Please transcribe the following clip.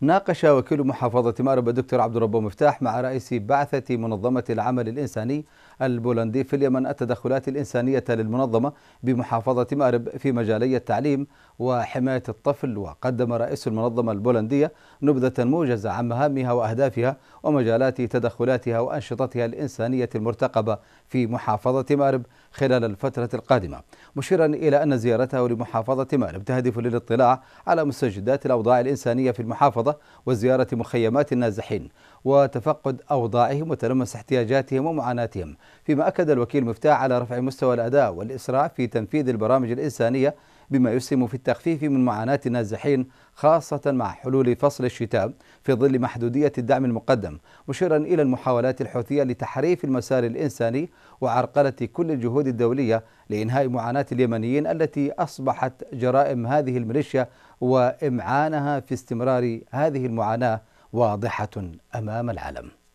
ناقش وكيل محافظة مأرب الدكتور عبد الرب مفتاح مع رئيس بعثة منظمة العمل الإنساني البولندي في اليمن التدخلات الإنسانية للمنظمة بمحافظة مأرب في مجالي التعليم وحماية الطفل وقدم رئيس المنظمة البولندية نبذة موجزة عن مهامها وأهدافها ومجالات تدخلاتها وأنشطتها الإنسانية المرتقبة في محافظة مأرب خلال الفترة القادمة مشيرا إلى أن زيارته لمحافظة مأرب تهدف للاطلاع على مستجدات الأوضاع الإنسانية في المحافظة الرياضة وزيارة مخيمات النازحين وتفقد أوضاعهم وتلمس احتياجاتهم ومعاناتهم فيما أكد الوكيل مفتاح على رفع مستوى الأداء والإسراع في تنفيذ البرامج الإنسانية بما يسهم في التخفيف من معاناة النازحين خاصة مع حلول فصل الشتاء في ظل محدودية الدعم المقدم مشيرا إلى المحاولات الحوثية لتحريف المسار الإنساني وعرقلة كل الجهود الدولية لإنهاء معاناة اليمنيين التي أصبحت جرائم هذه الميليشيا وإمعانها في استمرار هذه المعاناة واضحة أمام العالم